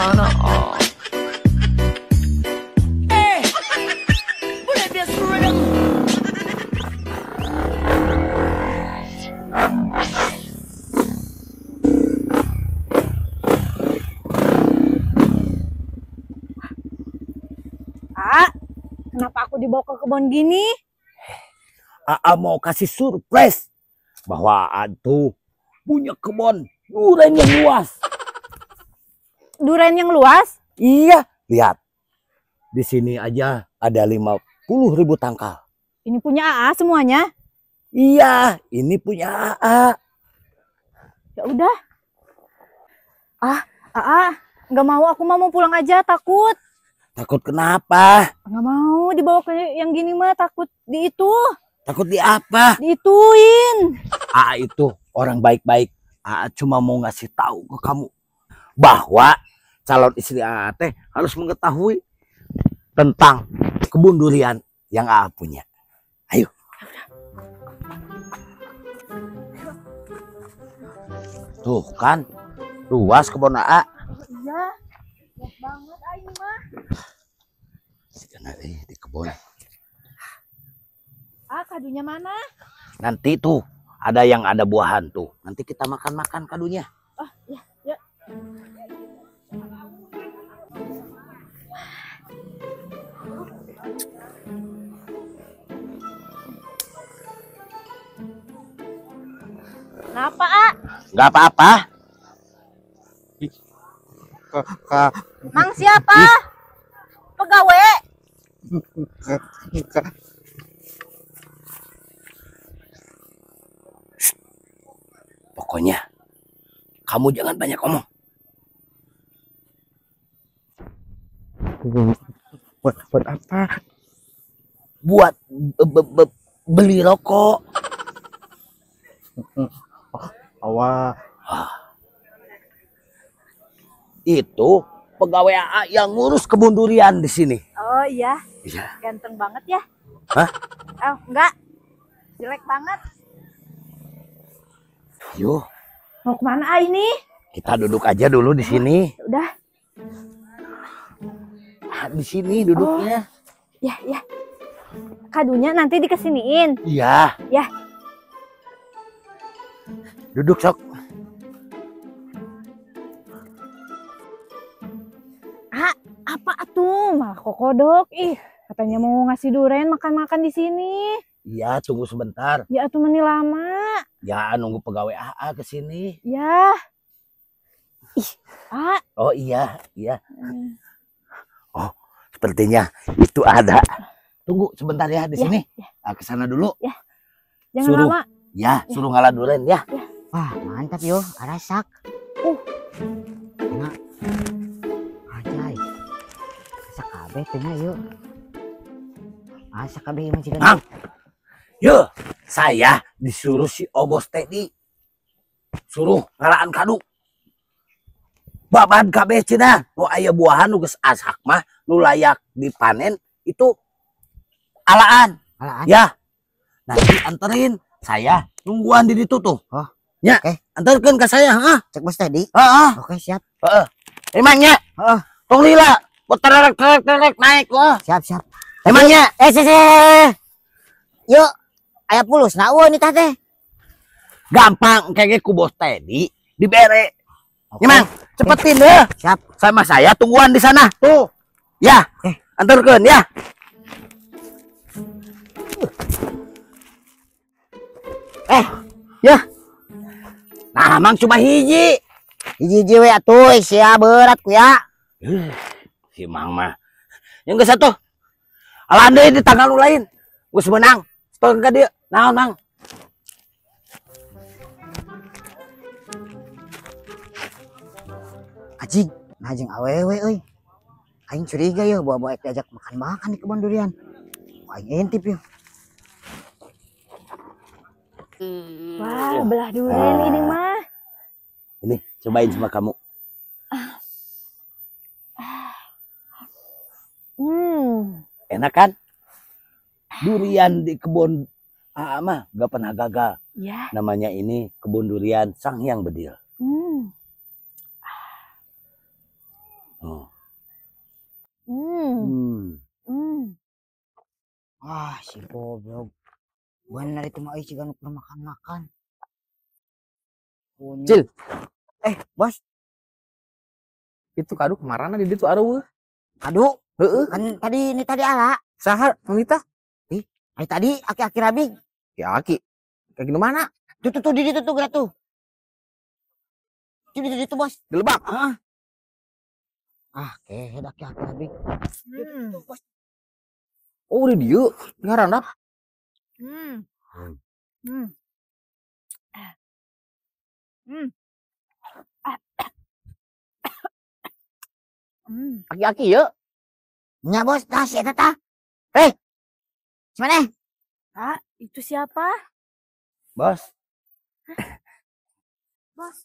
sana ah, kenapa aku dibawa ke kebun gini? Aa mau kasih surprise bahwa Aa tuh punya kebun durian yang luas duren yang luas? Iya, lihat. Di sini aja ada lima puluh ribu tangkal. Ini punya AA semuanya? Iya, ini punya AA. Ya udah. Ah, AA, nggak mau aku mau pulang aja, takut. Takut kenapa? Nggak mau dibawa ke yang gini mah, takut di itu. Takut di apa? Di ituin. AA itu orang baik-baik. AA cuma mau ngasih tahu ke kamu bahwa calon istri Ate harus mengetahui tentang kebun durian yang AA punya. Ayo. Tuh kan, luas kebun AA. Iya, luas banget Ayu mah. Nanti eh, di kebun. Ah, kadunya mana? Nanti tuh, ada yang ada buahan tuh. Nanti kita makan-makan kadunya. Kenapa, A? Ah? Enggak apa-apa. Mang siapa? Pegawai. Pokoknya kamu jangan banyak ngomong. Buat buat apa? Buat be, be, beli rokok. awal ah. itu pegawai AA yang ngurus kebun durian di sini oh iya iya ganteng banget ya Hah? oh enggak jelek banget yuk mau kemana ah, ini kita duduk aja dulu di sini oh, udah ah, di sini duduknya oh. ya ya kadunya nanti dikesiniin iya ya, ya duduk sok ah apa tuh malah kokodok ih katanya mau ngasih duren makan-makan di sini iya tunggu sebentar ya tuh meni lama ya nunggu pegawai ah ke sini ya ih ah oh iya iya hmm. oh sepertinya itu ada tunggu sebentar ya di ya, sini ya. Nah, ke sana dulu ya. Jangan suruh lama. ya, ya. suruh ya. ngalah duren ya, ya. Wah mantap yo, arasak. Uh, enak. Ajay, asak kabeh tengah yo. Asak kabeh masih Bang, yo saya disuruh si Obos Teddy suruh ngalaan kadu. Baban kabeh cina, nu ayah buahan nu geus asak mah, nu layak dipanen itu alaan. Alaan. Ya. Nanti anterin saya nungguan di situ tuh. Oh. Ya, okay. antarkan ke saya, ha? Cek bos tadi. Heeh. Oh, Oke, okay, siap. Heeh. Uh, Emangnya? Heeh. Tong lila, terek terek naik wah. Siap, siap. Emangnya? Eh, sih, sih. Yuk, ayah pulus ini nih teh. Gampang kayaknya ku bos tadi dibere. Okay. Emang, cepetin deh. Ya. Siap. Sama saya tungguan di sana. Tuh. Ya, okay. antarkan ya. Eh, ya nah mang coba hiji hiji hiji we atuh sia berat ku ya si mang mah yang ke satu alandai di tanggal lain gue semenang setengah ke dia nah mang anjing najeng awewe euy aing curiga ya bawa-bawa diajak makan-makan di kebun durian aing intip yuk Wah, belah durian ya, ah. ini mah. Ini cobain sama kamu. Hmm. Enak kan? Durian di kebun ah, mah gak pernah gagal. Ya. Namanya ini kebun durian Sang Hyang Bedil. Hmm. Oh. Hmm. Hmm. hmm. Ah, si goblok bener itu rito maay siganok na makan-makan. Cil. Eh, bos. Itu kadu kemarana di itu aduh. Kadu? Heeh. Kan tadi ini tadi ala. Sahar, Nita. Ih, eh, tadi aki-aki rabi. Ya aki. Kayak gimana? mana? Tuh tuh tuh di itu tuh tuh. Di itu bos. Di lebak. Ah. Ah, kehe aki-aki rabi. Hmm. Oh, udah dia. Ngarang dah. Hmm. Hmm. Hmm. Hmm. Aki-aki yuk. Nya bos, dah si tata. Hei. Si mana? Ah, itu siapa? Bos. Hah? Bos.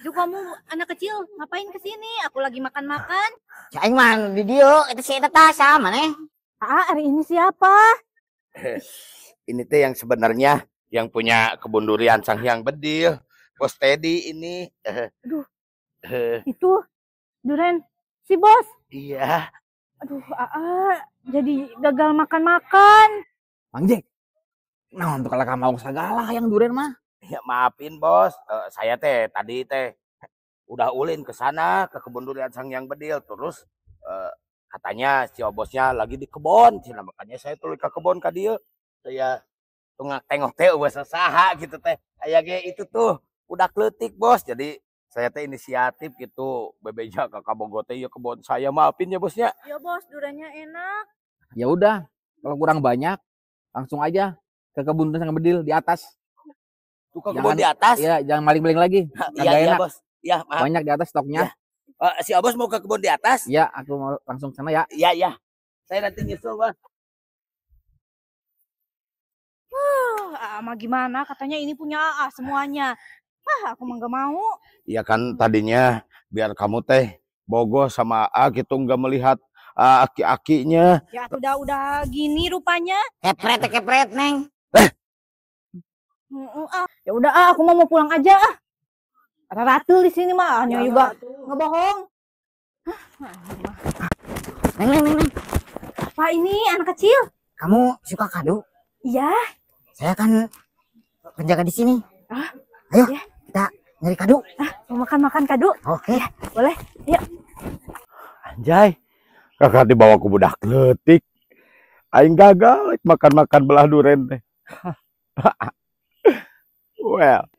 Duh kamu anak kecil ngapain ke sini? Aku lagi makan-makan. Cai man, video itu si tata sama nih. Ah, hari ini siapa? ini teh yang sebenarnya yang punya kebun durian Sang yang Bedil, Bos Teddy ini. Aduh. Eh. itu durian si Bos. Iya. Aduh, Aa, jadi gagal makan-makan. Mang Jek, nah untuk kalau kamu segala yang durian mah. Ya maafin bos, uh, saya teh tadi teh udah ulin ke sana ke kebun durian Sang Yang Bedil terus katanya si bosnya lagi di kebon cina makanya saya tuh ke kebon ke dia saya tengah tengok teh udah saha gitu teh ayah kayak itu tuh udah kletik bos jadi saya teh inisiatif gitu bebeja ke kampung gote ya kebon saya maafin ya bosnya ya bos duranya enak ya udah kalau kurang banyak langsung aja ke kebun yang bedil di atas tuh ke kebun di atas ya jangan maling-maling lagi iya, ya, enak bos. Ya, maaf. banyak di atas stoknya ya. Uh, si Abos mau ke kebun di atas? Ya, aku mau langsung sana ya. Iya, iya. Saya nanti nyusul, Bos. Wah, ama ah, gimana? Katanya ini punya AA semuanya. Ah, aku mah gak mau. Iya kan tadinya biar kamu teh bogo sama AA gitu nggak melihat uh, aki-akinya. Ya udah udah gini rupanya. Kepret kepret, Neng. Eh. Ah. Ya udah ah, aku mau mau pulang aja ah. Ada ratu di sini mah, hanya juga ngebohong Hah, neng neng neng neng pak ini anak kecil kamu suka kado iya saya kan penjaga di sini ah, ayo ya. kita nyari kado ah, mau makan makan kado oke okay. ya, boleh yuk anjay kakak dibawa ke budak letik aing gagal makan makan belah durian well